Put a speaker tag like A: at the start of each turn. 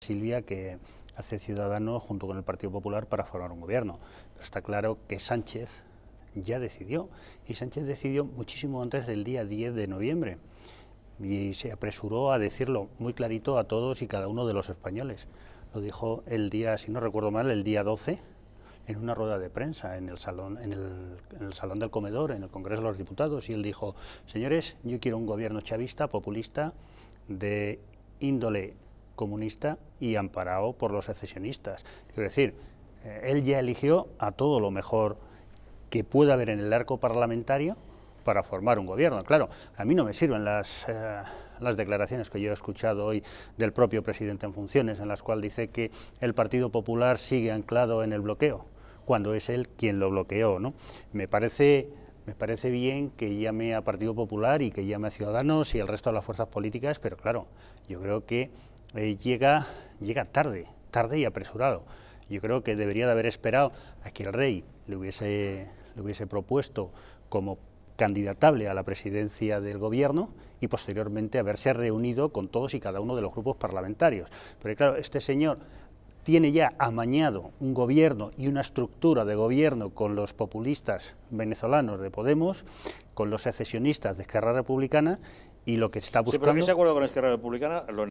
A: Silvia que hace ciudadano junto con el Partido Popular para formar un gobierno. Pero está claro que Sánchez ya decidió, y Sánchez decidió muchísimo antes del día 10 de noviembre, y se apresuró a decirlo muy clarito a todos y cada uno de los españoles. Lo dijo el día, si no recuerdo mal, el día 12, en una rueda de prensa en el salón, en el salón del comedor, en el Congreso de los Diputados, y él dijo, señores, yo quiero un gobierno chavista, populista, de índole comunista y amparado por los secesionistas. es decir, eh, él ya eligió a todo lo mejor que pueda haber en el arco parlamentario para formar un gobierno. Claro, a mí no me sirven eh, las, declaraciones que yo he escuchado hoy del propio presidente en funciones, en las cuales dice que el Partido Popular sigue anclado en el bloqueo, cuando es él quien lo bloqueó. ¿no? Me parece me parece bien que llame a Partido Popular y que llame a Ciudadanos y al resto de las fuerzas políticas, pero claro, yo creo que eh, llega, llega tarde, tarde y apresurado. Yo creo que debería de haber esperado a que el rey le hubiese, le hubiese propuesto como candidatable a la presidencia del gobierno y posteriormente haberse reunido con todos y cada uno de los grupos parlamentarios. Pero claro, este señor tiene ya amañado un gobierno y una estructura de gobierno con los populistas venezolanos de Podemos, con los secesionistas de Esquerra Republicana y lo que está buscando... acuerdo con Republicana